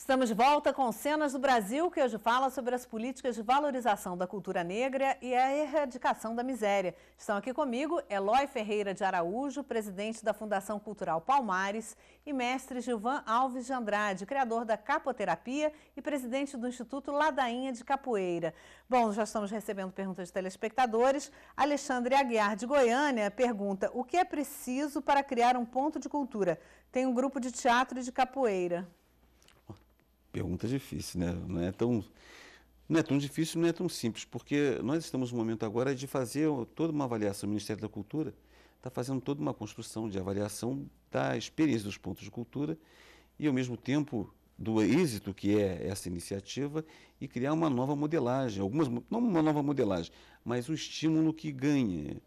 Estamos de volta com Cenas do Brasil, que hoje fala sobre as políticas de valorização da cultura negra e a erradicação da miséria. Estão aqui comigo Eloy Ferreira de Araújo, presidente da Fundação Cultural Palmares, e mestre Gilvan Alves de Andrade, criador da Capoterapia e presidente do Instituto Ladainha de Capoeira. Bom, já estamos recebendo perguntas de telespectadores. Alexandre Aguiar de Goiânia pergunta: o que é preciso para criar um ponto de cultura? Tem um grupo de teatro e de capoeira. Pergunta difícil, né? Não é tão não é tão difícil, não é tão simples, porque nós estamos no momento agora de fazer toda uma avaliação. O Ministério da Cultura está fazendo toda uma construção de avaliação da experiência dos pontos de cultura e, ao mesmo tempo, do êxito que é essa iniciativa e criar uma nova modelagem, algumas não uma nova modelagem, mas o um estímulo que ganha,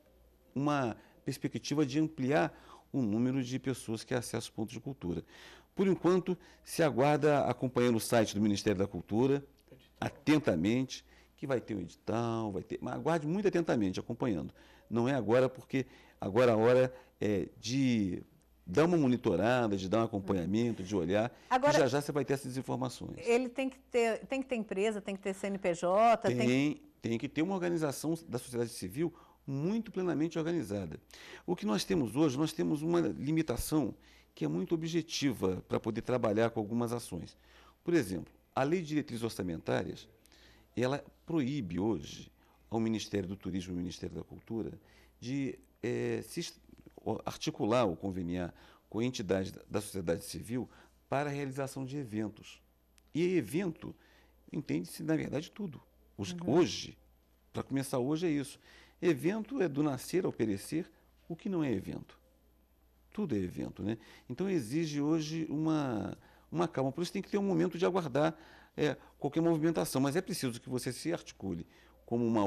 uma perspectiva de ampliar o número de pessoas que acessam pontos de cultura. Por enquanto, se aguarda acompanhando o site do Ministério da Cultura, atentamente, que vai ter um edital, vai ter. Mas aguarde muito atentamente, acompanhando. Não é agora, porque agora a hora é de dar uma monitorada, de dar um acompanhamento, de olhar. Agora, já já você vai ter essas informações. Ele tem que ter, tem que ter empresa, tem que ter CNPJ, tem, tem, tem que ter uma organização da sociedade civil muito plenamente organizada. O que nós temos hoje, nós temos uma limitação que é muito objetiva para poder trabalhar com algumas ações. Por exemplo, a Lei de Diretrizes Orçamentárias, ela proíbe hoje ao Ministério do Turismo e ao Ministério da Cultura de é, eh, se articular ou conveniar com entidades da sociedade civil para a realização de eventos. E evento entende-se, na verdade, tudo. uhum. hoje para começar hoje, é isso. Evento é do nascer ao perecer o que não é evento tudo é evento. Né? Então exige hoje uma, uma calma. Por isso tem que ter um momento de aguardar é, qualquer movimentação, mas é preciso que você se articule como uma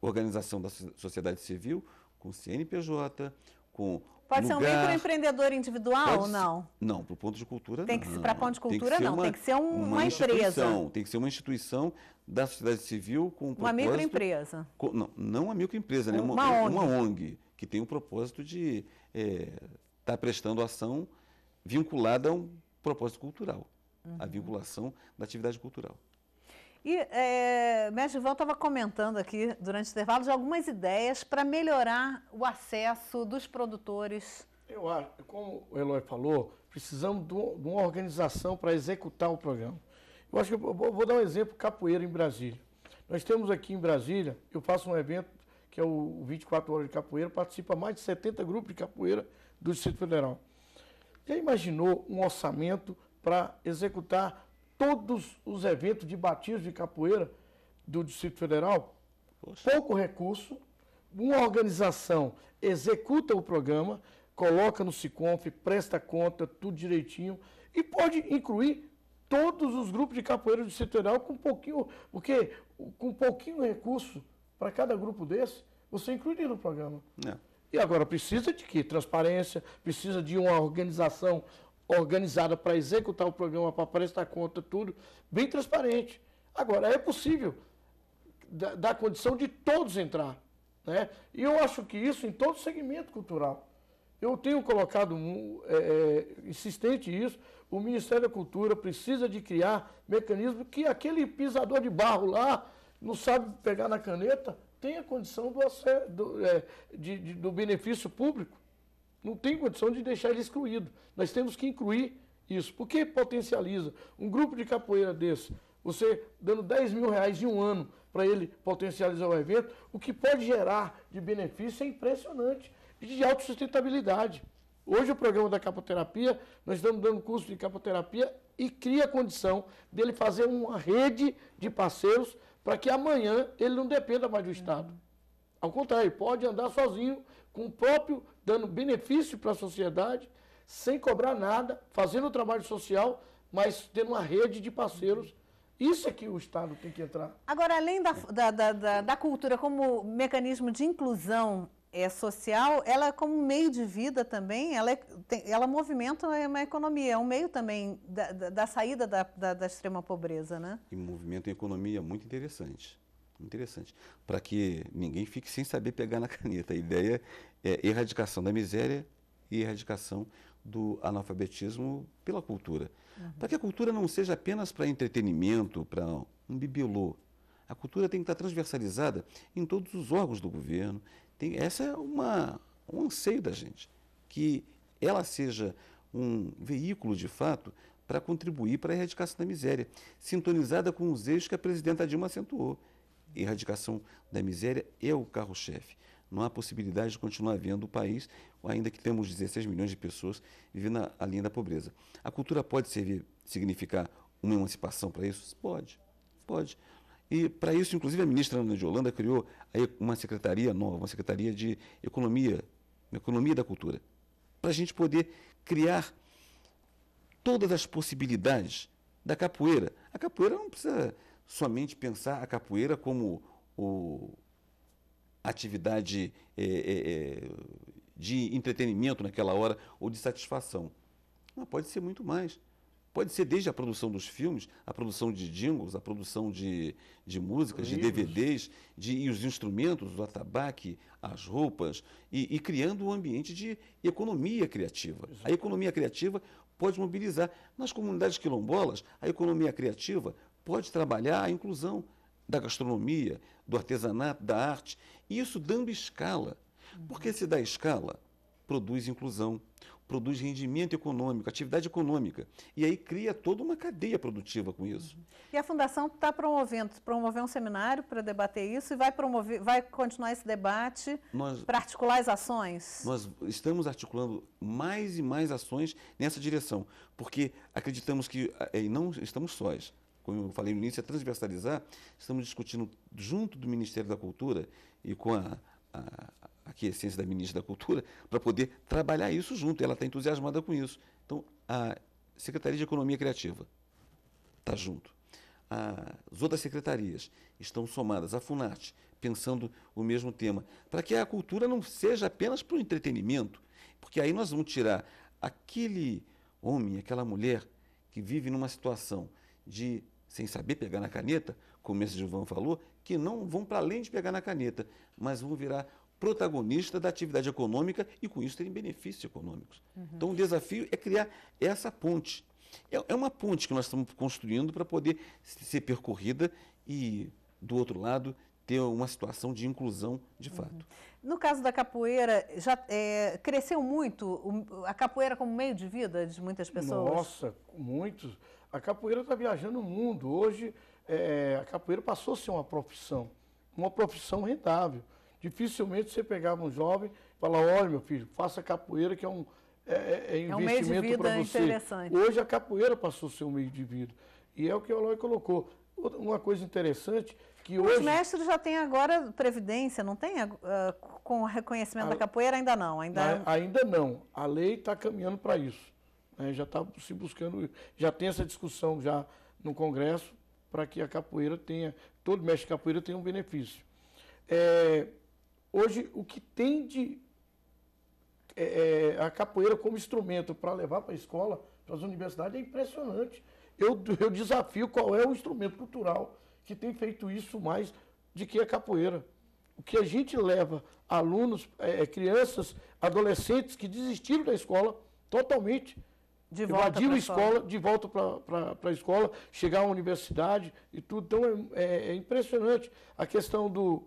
organização da sociedade civil, com CNPJ, com. Pode lugar, ser um microempreendedor individual ou não? Não, para o ponto de cultura tem que, não. Para ponto de cultura tem não, uma, tem que ser um, uma, uma empresa. Tem que ser uma instituição da sociedade civil com um Uma microempresa. Com, não, não uma microempresa, né? Uma, uma, ONG. Uma ONG, que tem o um propósito de é, está prestando ação vinculada a um propósito cultural, uhum. a vinculação da atividade cultural. E é, mestre Val estava comentando aqui durante o intervalo de algumas ideias para melhorar o acesso dos produtores. Eu acho, como o Eloy falou, precisamos de uma organização para executar o programa. Eu acho que eu vou dar um exemplo capoeira em Brasília. Nós temos aqui em Brasília, eu faço um evento que é o 24 horas de capoeira, participa mais de 70 grupos de capoeira do Distrito Federal. Já imaginou um orçamento para executar todos os eventos de batismo de capoeira do Distrito Federal? Poxa. Pouco recurso, uma organização executa o programa, coloca no SICONF, presta conta, tudo direitinho, e pode incluir todos os grupos de capoeira do Distrito Federal com um pouquinho, porque com um pouquinho recurso para cada grupo desse, você incluiria no programa. Não. É. E agora precisa de que? Transparência, precisa de uma organização organizada para executar o programa, para prestar conta, tudo bem transparente. Agora, é possível dar, condição de todos entrar. Né? E eu acho que isso em todo segmento cultural. Eu tenho colocado é, é, insistente isso, o Ministério da Cultura precisa de criar mecanismo que aquele pisador de barro lá não sabe pegar na caneta, tem a condição do, do, é, de, de, do benefício público. Não tem condição de deixar ele excluído. Nós temos que incluir isso. Porque potencializa um grupo de capoeira desse, você dando 10 mil reais em um ano para ele potencializar o evento, o que pode gerar de benefício é impressionante e de autossustentabilidade. Hoje o programa da capoterapia, nós estamos dando curso de capoterapia e cria a condição dele fazer uma rede de parceiros para que amanhã ele não dependa mais do Estado. Ao contrário, pode andar sozinho, com o próprio, dando benefício para a sociedade, sem cobrar nada, fazendo o trabalho social, mas tendo uma rede de parceiros. Isso é que o Estado tem que entrar. Agora, além da, da, da, da cultura como mecanismo de inclusão é social, ela é como meio de vida também, ela, é, tem, ela movimenta é uma economia, é um meio também da, da, da saída da, da, da, extrema pobreza, né? E movimento em economia é muito interessante, interessante, para que ninguém fique sem saber pegar na caneta. A ideia é erradicação da miséria e erradicação do analfabetismo pela cultura. Uhum. Para que a cultura não seja apenas para entretenimento, para um bibelô, a cultura tem que estar transversalizada em todos os órgãos do governo. Tem, essa é uma, um anseio da gente, que ela seja um veículo de fato para contribuir para a erradicação da miséria, sintonizada com os eixos que a presidenta Dilma acentuou. Erradicação da miséria é o carro-chefe. Não há possibilidade de continuar vendo o país, ainda que temos 16 milhões de pessoas vivendo a, linha da pobreza. A cultura pode servir, significar uma emancipação para isso? Pode, pode. E para isso, inclusive, a ministra Ana de Holanda criou uma secretaria nova, uma secretaria de economia, economia da cultura, para a gente poder criar todas as possibilidades da capoeira. A capoeira não precisa somente pensar a capoeira como o, atividade é, é, é de entretenimento naquela hora ou de satisfação. pode ser muito mais. Pode ser desde a produção dos filmes, a produção de jingles, a produção de, de músicas, Livros. de DVDs, de, e os instrumentos, o atabaque, as roupas, e, e criando um ambiente de economia criativa. A economia criativa pode mobilizar. Nas comunidades quilombolas, a economia criativa pode trabalhar a inclusão da gastronomia, do artesanato, da arte, e isso dando escala. Porque se dá escala, produz inclusão produz rendimento econômico, atividade econômica. E aí cria toda uma cadeia produtiva com isso. Uhum. E a Fundação está promovendo, promoveu um seminário para debater isso e vai promover, vai continuar esse debate para articular as ações? Nós estamos articulando mais e mais ações nessa direção, porque acreditamos que, eh, e não estamos sós, como eu falei no início, é transversalizar, estamos discutindo junto do Ministério da Cultura e com a a, aqui a ciência da ministra da Cultura, para poder trabalhar isso junto. Ela está entusiasmada com isso. Então, a Secretaria de Economia Criativa está junto. As outras secretarias estão somadas, à funarte pensando o mesmo tema, para que a cultura não seja apenas para o entretenimento, porque aí nós vamos tirar aquele homem, aquela mulher que vive numa situação de sem saber pegar na caneta, como esse Gilvan falou, que não vão para além de pegar na caneta, mas vão virar protagonista da atividade econômica e com isso terem benefícios econômicos. Uhum. Então o desafio é criar essa ponte. É, é uma ponte que nós estamos construindo para poder ser percorrida e, do outro lado, ter uma situação de inclusão de uhum. fato. Uhum. No caso da capoeira, já é, cresceu muito a capoeira como meio de vida de muitas pessoas? Nossa, muitos. A capoeira está viajando o mundo. Hoje, é, a capoeira passou a ser uma profissão, uma profissão rentável. Dificilmente você pegava um jovem e falava: olha meu filho, faça capoeira que é um, é, é investimento é, é um para você. Hoje a capoeira passou a ser um meio de vida. E é o que o Eloy colocou. Uma coisa interessante que Os hoje... Os mestres já têm agora previdência, não tem? Uh, com reconhecimento a... da capoeira ainda não? Ainda, é ainda não. A lei está caminhando para isso. Né? Já está se buscando, já tem essa discussão já no Congresso para que a capoeira tenha, todo mestre de capoeira tenha um benefício. É, hoje, o que tem de é, é a capoeira como instrumento para levar para a escola, para as universidades, é impressionante. Eu, eu desafio qual é o instrumento cultural que tem feito isso mais de que a capoeira. O que a gente leva alunos, é, é crianças, adolescentes que desistiram da escola totalmente de volta a escola, de volta para a escola, chegar à universidade e tudo. Então é, é, é impressionante a questão do,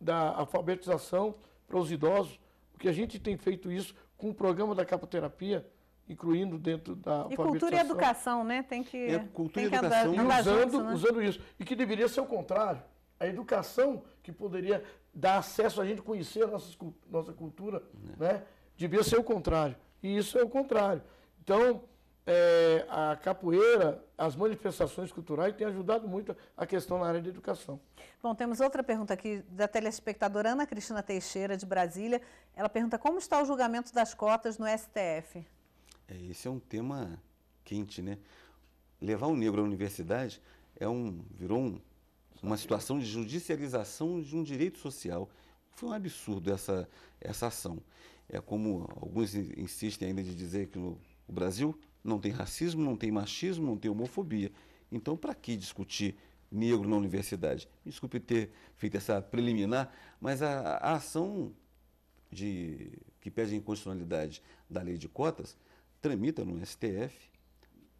da alfabetização para os idosos, porque a gente tem feito isso com o programa da capoterapia, incluindo dentro da e cultura e educação, né? Tem que é, cultura tem que e educação andar, andar usando, né? usando isso e que deveria ser o contrário. A educação que poderia dar acesso a gente conhecer a nossa, nossa cultura, é. né? Deveria ser o contrário. E isso é o contrário. Então, é, a capoeira, as manifestações culturais têm ajudado muito a questão na área de educação. Bom, temos outra pergunta aqui da telespectadora Ana Cristina Teixeira, de Brasília. Ela pergunta como está o julgamento das cotas no STF? É, esse é um tema quente, né? Levar um negro à universidade é um, virou um, uma situação de judicialização de um direito social. Foi um absurdo essa, essa ação. É como alguns insistem ainda de dizer que no o Brasil não tem racismo, não tem machismo, não tem homofobia. Então, para que discutir negro na universidade? Me desculpe ter feito essa preliminar, mas a, a ação de, que pede a inconstitucionalidade da lei de cotas tramita no STF,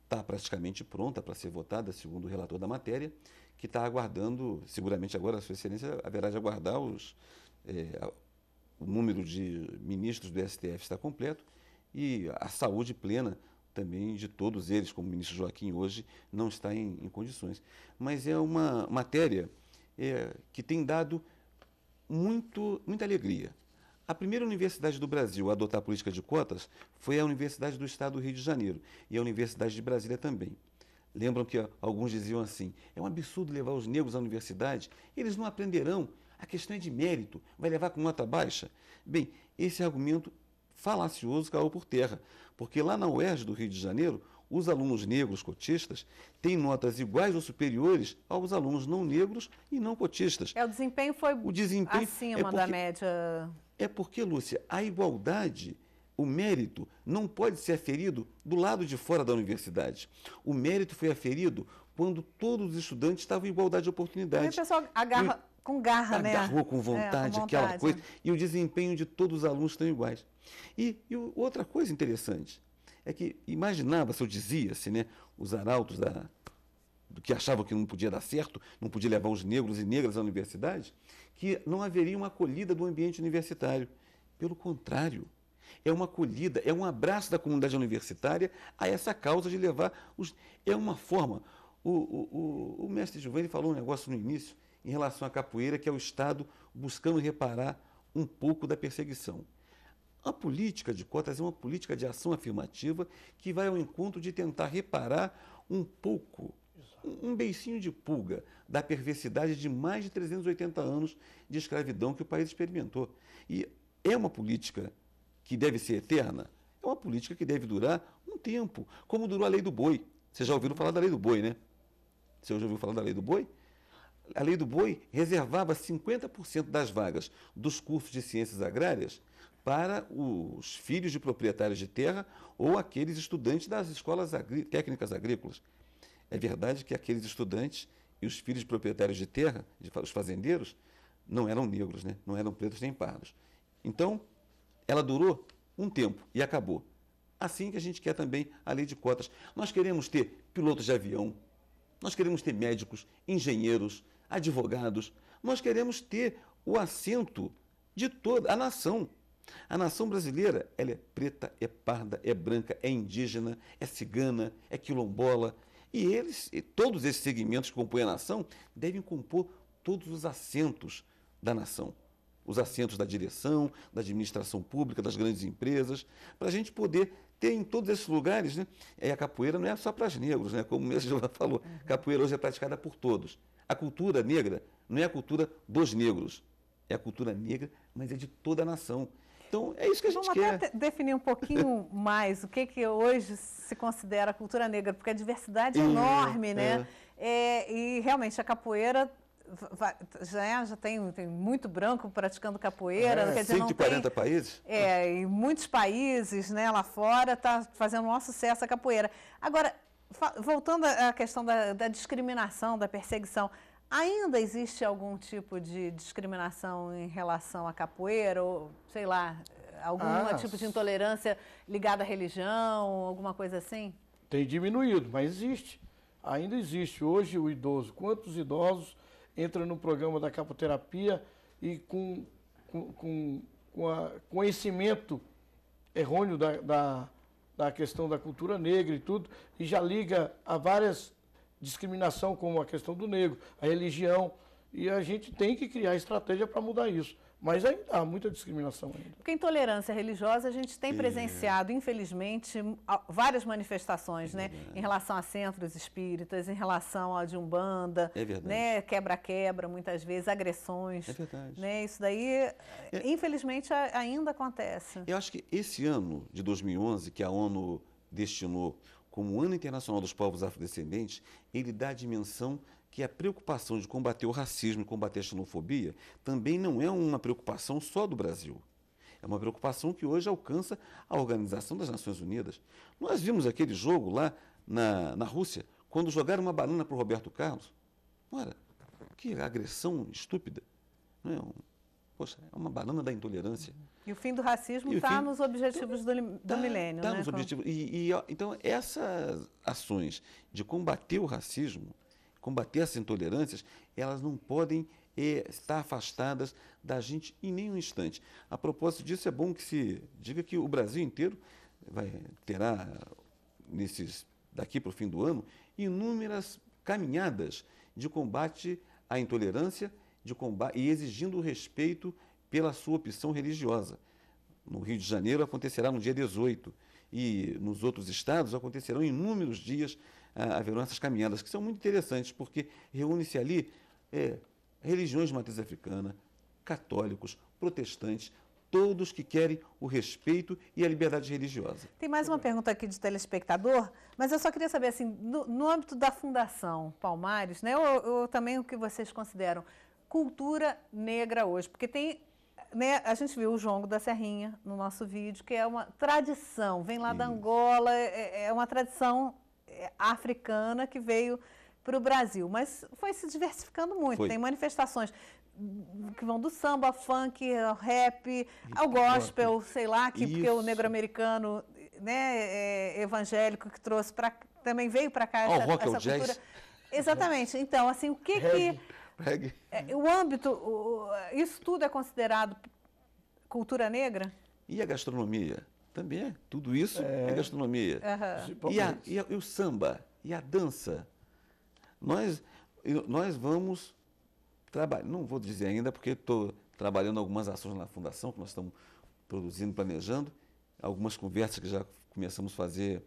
está praticamente pronta para ser votada, segundo o relator da matéria, que está aguardando, seguramente agora a Sua Excelência haverá de aguardar os. É, o número de ministros do STF está completo e a saúde plena também de todos eles, como o ministro Joaquim hoje não está em, em condições. Mas é uma matéria é, que tem dado muito, muita alegria. A primeira universidade do Brasil a adotar a política de cotas foi a Universidade do Estado do Rio de Janeiro e a Universidade de Brasília também. Lembram que alguns diziam assim: é um absurdo levar os negros à universidade, eles não aprenderão, a questão é de mérito, vai levar com nota baixa? Bem, esse argumento falacioso caiu por terra, porque lá na UERJ do Rio de Janeiro, os alunos negros cotistas têm notas iguais ou superiores aos alunos não negros e não cotistas. É, o desempenho foi o desempenho acima é porque, da média. É porque, Lúcia, a igualdade, o mérito, não pode ser aferido do lado de fora da universidade. O mérito foi aferido quando todos os estudantes estavam em igualdade de oportunidades. E o pessoal agarra com garra, né? agarrou né? com é, vontade, aquela coisa. E o desempenho de todos os alunos estão iguais. E, e, outra coisa interessante é que imaginava-se, eu dizia-se, né, os arautos da, do que achavam que não podia dar certo, não podia levar os negros e negras à universidade, que não haveria uma acolhida do ambiente universitário. Pelo contrário, é uma acolhida, é um abraço da comunidade universitária a essa causa de levar os. É uma forma. O, o, o, o mestre Giovanni falou um negócio no início em relação à capoeira, que é o Estado buscando reparar um pouco da perseguição. A política de cotas é uma política de ação afirmativa que vai ao encontro de tentar reparar um pouco, um beicinho de pulga da perversidade de mais de 380 anos de escravidão que o país experimentou. E é uma política que deve ser eterna? É uma política que deve durar um tempo, como durou a lei do boi. Vocês já ouviram falar da lei do boi, né? Você já ouviu falar da lei do boi? a lei do boi reservava 50% das vagas dos cursos de ciências agrárias para os filhos de proprietários de terra ou aqueles estudantes das escolas agrí técnicas agrícolas. É verdade que aqueles estudantes e os filhos de proprietários de terra, de, os fazendeiros, não eram negros, né? não eram pretos nem pardos. Então, ela durou um tempo e acabou. Assim que a gente quer também a lei de cotas. Nós queremos ter pilotos de avião, nós queremos ter médicos, engenheiros, advogados. Nós queremos ter o assento de toda a nação. A nação brasileira, ela é preta, é parda, é branca, é indígena, é cigana, é quilombola. E eles, e todos esses segmentos que compõem a nação, devem compor todos os assentos da nação. Os assentos da direção, da administração pública, das grandes empresas, para a gente poder ter em todos esses lugares. Né? E é, a capoeira não é só para os negros, né? como o mesmo já falou, capoeira hoje é praticada por todos. A cultura negra não é a cultura dos negros, é a cultura negra, mas é de toda a nação. Então, é isso que a gente Vamos quer. Vamos até definir um pouquinho mais o que, que hoje se considera cultura negra, porque a diversidade é, é enorme, né? É. é, e realmente a capoeira já, é, já tem, tem muito branco praticando capoeira. É, quer dizer, 140 tem, países? É, ah. em muitos países né, lá fora está fazendo um maior sucesso a capoeira. Agora, voltando à questão da, da, discriminação, da perseguição, ainda existe algum tipo de discriminação em relação à capoeira ou, sei lá, algum ah, tipo de intolerância ligada à religião, alguma coisa assim? Tem diminuído, mas existe. Ainda existe. Hoje o idoso, quantos idosos entram no programa da capoterapia e com, com, com, com a conhecimento errôneo da, da da questão da cultura negra e tudo, e já liga a várias discriminação como a questão do negro, a religião, e a gente tem que criar estratégia para mudar isso. Mas ainda há muita discriminação ainda. Porque a intolerância religiosa a gente tem presenciado, é. infelizmente, várias manifestações, é né? Em relação a centros espíritas, em relação a de umbanda, é verdade. né? Quebra-quebra, muitas vezes, agressões. É verdade. Né? Isso daí, é. infelizmente, ainda acontece. Eu acho que esse ano de 2011, que a ONU destinou como o Ano Internacional dos Povos Afrodescendentes, ele dá a dimensão que a preocupação de combater o racismo e combater a xenofobia também não é uma preocupação só do Brasil. É uma preocupação que hoje alcança a Organização das Nações Unidas. Nós vimos aquele jogo lá na, na Rússia, quando jogaram uma banana para o Roberto Carlos. Ora, que agressão estúpida. Não é? Um, poxa, é uma banana da intolerância. E o fim do racismo está nos objetivos então, do, do tá, milênio. Está né? nos objetivos. E, e, então, essas ações de combater o racismo combater essas intolerâncias, elas não podem eh, estar afastadas da gente em nenhum instante. A propósito disso, é bom que se diga que o Brasil inteiro vai, terá, nesses, daqui para o fim do ano, inúmeras caminhadas de combate à intolerância de combate e exigindo o respeito pela sua opção religiosa. No Rio de Janeiro acontecerá no dia 18 e nos outros estados acontecerão inúmeros dias haverão essas caminhadas, que são muito interessantes, porque reúne-se ali é, religiões de matriz africana, católicos, protestantes, todos que querem o respeito e a liberdade religiosa. Tem mais uma pergunta aqui de telespectador, mas eu só queria saber, assim, no, no âmbito da Fundação Palmares, né, ou, ou também o que vocês consideram cultura negra hoje, porque tem né, a gente viu o jongo da Serrinha no nosso vídeo, que é uma tradição, vem lá Isso. da Angola, é, é, uma tradição é, africana que veio para o Brasil, mas foi se diversificando muito. Foi. Tem manifestações que vão do samba, funk, rap, e ao gospel, sei lá, que porque o negro americano, né, é, evangélico que trouxe para também veio para cá oh, essa, rock, é essa cultura. Jazz. Exatamente. Então, assim, o que que Reggae. É, o âmbito, o, isso tudo é considerado cultura negra? E a gastronomia? Também é. Tudo isso é, é gastronomia. Uhum. E, a, e, a, e, o samba, e a dança. Nós, nós vamos trabalhar, não vou dizer ainda, porque estou trabalhando algumas ações na Fundação, que nós estamos produzindo, planejando, algumas conversas que já começamos a fazer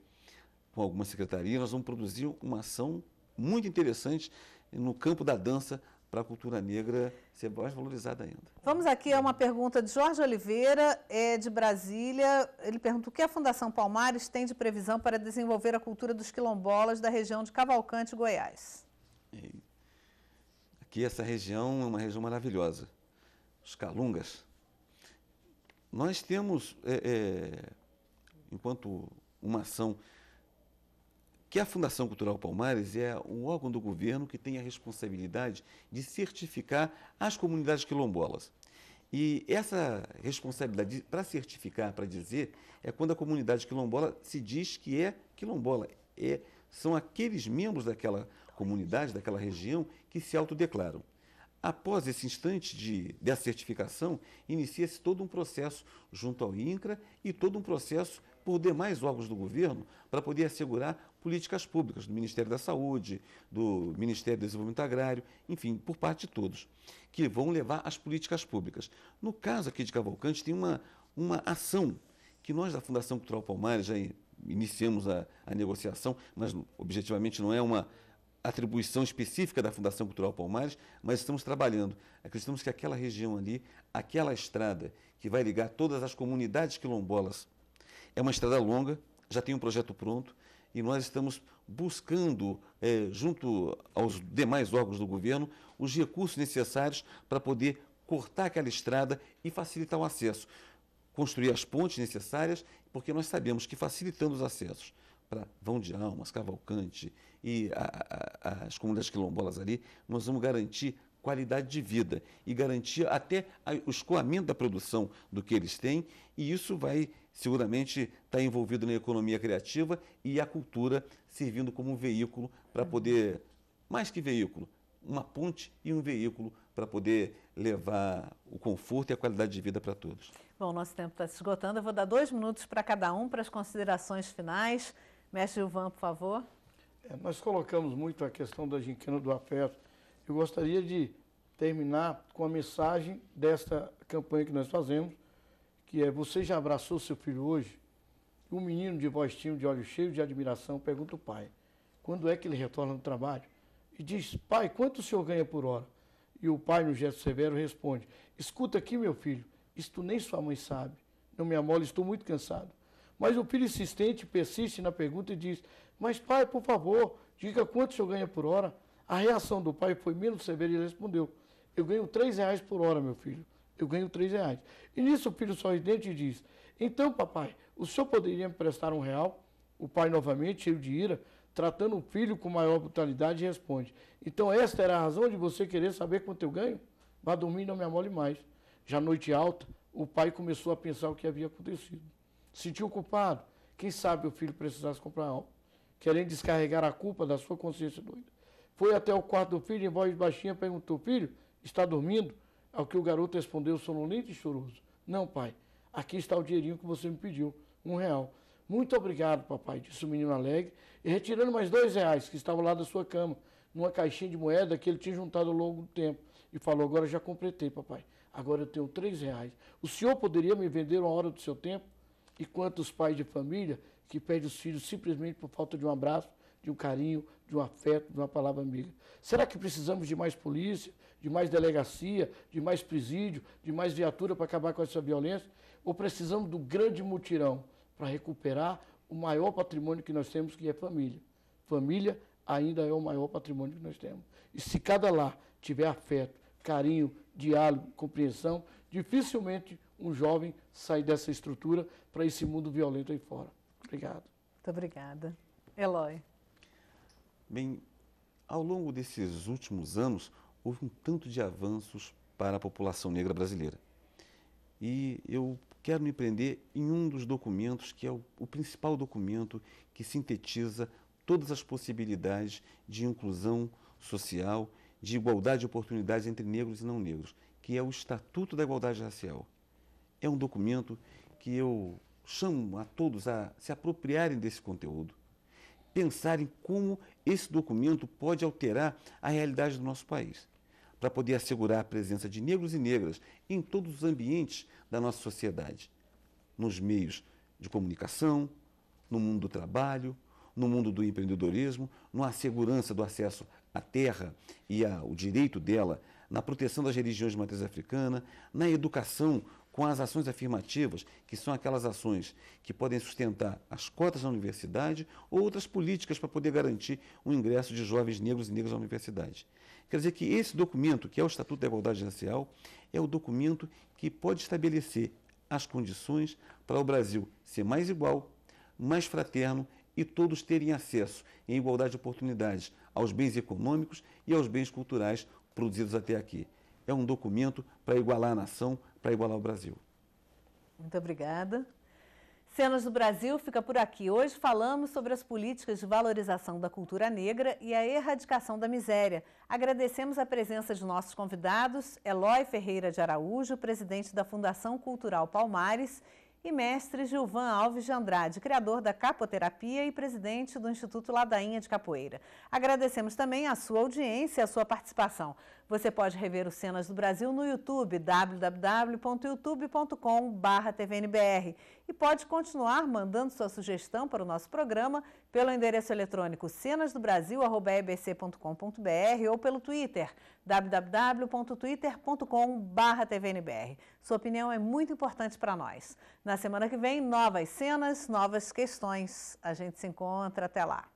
com algumas secretarias, nós vamos produzir uma ação muito interessante no campo da dança para a cultura negra ser mais valorizada ainda. Vamos aqui a uma pergunta de Jorge Oliveira, é de Brasília. Ele pergunta o que a Fundação Palmares tem de previsão para desenvolver a cultura dos quilombolas da região de Cavalcante, Goiás. aqui essa região é uma região maravilhosa. Os calungas. Nós temos, é, é, enquanto uma ação que a Fundação Cultural Palmares é um órgão do governo que tem a responsabilidade de certificar as comunidades quilombolas. E essa responsabilidade para certificar, para dizer, é quando a comunidade quilombola se diz que é quilombola. É, são aqueles membros daquela comunidade, daquela região, que se autodeclaram. Após esse instante de, dessa certificação, inicia-se todo um processo junto ao INCRA e todo um processo por demais órgãos do governo para poder assegurar políticas públicas, do Ministério da Saúde, do Ministério do Desenvolvimento Agrário, enfim, por parte de todos, que vão levar as políticas públicas. No caso aqui de Cavalcante, tem uma, uma ação que nós da Fundação Cultural Palmares já iniciamos a, a negociação, mas objetivamente não é uma atribuição específica da Fundação Cultural Palmares, mas estamos trabalhando. Acreditamos que aquela região ali, aquela estrada que vai ligar todas as comunidades quilombolas é uma estrada longa, já tem um projeto pronto e nós estamos buscando, eh, junto aos demais órgãos do governo, os recursos necessários para poder cortar aquela estrada e facilitar o acesso. Construir as pontes necessárias, porque nós sabemos que facilitando os acessos para Vão de Almas, Cavalcante e a, a, as comunidades quilombolas ali, nós vamos garantir qualidade de vida e garantir até o escoamento da produção do que eles têm, e isso vai seguramente está envolvido na economia criativa e a cultura servindo como um veículo para poder, mais que veículo, uma ponte e um veículo para poder levar o conforto e a qualidade de vida para todos. Bom, nosso tempo está se esgotando. Eu vou dar dois minutos para cada um para as considerações finais. Mestre Gilvan, por favor. É, nós colocamos muito a questão da gincana do afeto. Eu gostaria de terminar com a mensagem desta campanha que nós fazemos, que é você já abraçou seu filho hoje? O menino de voz tímida, de olhos cheios de admiração, pergunta o pai, quando é que ele retorna do trabalho? E diz, pai, quanto o senhor ganha por hora? E o pai, no gesto severo, responde, escuta aqui, meu filho, isto nem sua mãe sabe, não me amole, estou muito cansado. Mas o filho insistente persiste na pergunta e diz, mas pai, por favor, diga quanto o senhor ganha por hora? A reação do pai foi menos severa e ele respondeu, eu ganho três reais por hora, meu filho eu ganho três reais. E nisso o filho sorridente diz, então papai, o senhor poderia me prestar um real? O pai novamente, cheio de ira, tratando o filho com maior brutalidade, responde, então esta era a razão de você querer saber quanto eu ganho? Vá dormir e não me amole mais. Já noite alta, o pai começou a pensar o que havia acontecido. Sentiu culpado. Quem sabe o filho precisasse comprar algo, querendo descarregar a culpa da sua consciência doida. Foi até o quarto do filho, em voz baixinha, perguntou, filho, está dormindo? Ao que o garoto respondeu sonolento e choroso: Não, pai, aqui está o dinheirinho que você me pediu, um real. Muito obrigado, papai, disse o menino alegre, e retirando mais dois reais que estavam lá da sua cama, numa caixinha de moeda que ele tinha juntado ao longo do tempo, e falou: Agora já completei, papai, agora eu tenho três reais. O senhor poderia me vender uma hora do seu tempo? E quantos pais de família que perdem os filhos simplesmente por falta de um abraço, de um carinho, de um afeto, de uma palavra amiga? Será que precisamos de mais polícia, de mais delegacia, de mais presídio, de mais viatura para acabar com essa violência, ou precisamos do grande mutirão para recuperar o maior patrimônio que nós temos, que é família. Família ainda é o maior patrimônio que nós temos. E se cada lar tiver afeto, carinho, diálogo, compreensão, dificilmente um jovem sai dessa estrutura para esse mundo violento aí fora. Obrigado. Muito obrigada. Eloy. Bem, ao longo desses últimos anos, houve um tanto de avanços para a população negra brasileira. E eu quero me prender em um dos documentos que é o, o principal documento que sintetiza todas as possibilidades de inclusão social, de igualdade de oportunidades entre negros e não negros, que é o Estatuto da Igualdade Racial. É um documento que eu chamo a todos a se apropriarem desse conteúdo, pensarem como esse documento pode alterar a realidade do nosso país para poder assegurar a presença de negros e negras em todos os ambientes da nossa sociedade, nos meios de comunicação, no mundo do trabalho, no mundo do empreendedorismo, na segurança do acesso à terra e ao direito dela, na proteção das religiões de matriz africana, na educação com as ações afirmativas, que são aquelas ações que podem sustentar as cotas na universidade ou outras políticas para poder garantir o ingresso de jovens negros e negras à universidade. Quer dizer que esse documento, que é o Estatuto da Igualdade Racial, é o documento que pode estabelecer as condições para o Brasil ser mais igual, mais fraterno e todos terem acesso em igualdade de oportunidades aos bens econômicos e aos bens culturais produzidos até aqui é um documento para igualar a nação, para igualar o Brasil. Muito obrigada. Cenas do Brasil fica por aqui. Hoje falamos sobre as políticas de valorização da cultura negra e a erradicação da miséria. Agradecemos a presença de nossos convidados, Eloy Ferreira de Araújo, presidente da Fundação Cultural Palmares, e mestre Gilvan Alves de Andrade, criador da Capoterapia e presidente do Instituto Ladainha de Capoeira. Agradecemos também a sua audiência e a sua participação. Você pode rever os Cenas do Brasil no YouTube, www.youtube.com.br e pode continuar mandando sua sugestão para o nosso programa pelo endereço eletrônico cenasdobrasil.ebc.com.br ou pelo Twitter, www.twitter.com.br. Sua opinião é muito importante para nós. Na semana que vem, novas cenas, novas questões. A gente se encontra. Até lá.